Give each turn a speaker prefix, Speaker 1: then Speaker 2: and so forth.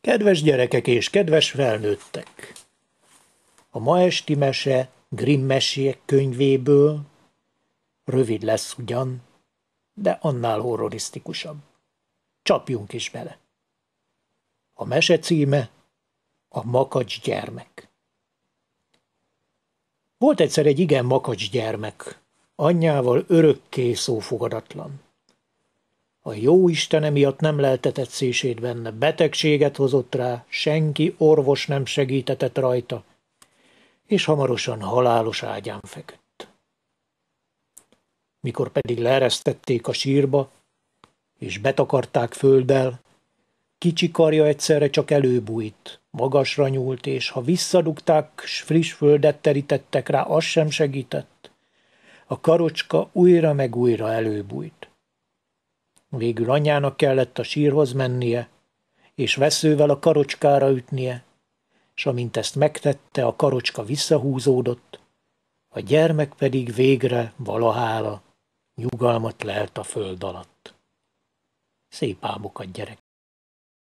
Speaker 1: Kedves gyerekek és kedves felnőttek! A ma esti mese Grimm mesék könyvéből rövid lesz ugyan, de annál horrorisztikusabb. Csapjunk is bele. A mese címe a makacs gyermek. Volt egyszer egy igen makacs gyermek, anyjával örökké szófogadatlan. A jó Istene miatt nem leltetett szését benne, betegséget hozott rá, senki orvos nem segítetett rajta, és hamarosan halálos ágyán feküdt. Mikor pedig leeresztették a sírba, és betakarták földdel, kicsi karja egyszerre csak előbújt, magasra nyúlt, és ha visszadugták, s friss földet terítettek rá, az sem segített. A karocska újra meg újra előbújt. Végül anyjának kellett a sírhoz mennie, és veszővel a karocskára ütnie, s amint ezt megtette, a karocska visszahúzódott, a gyermek pedig végre valahála nyugalmat lelt a föld alatt. Szép álmokat, gyerek!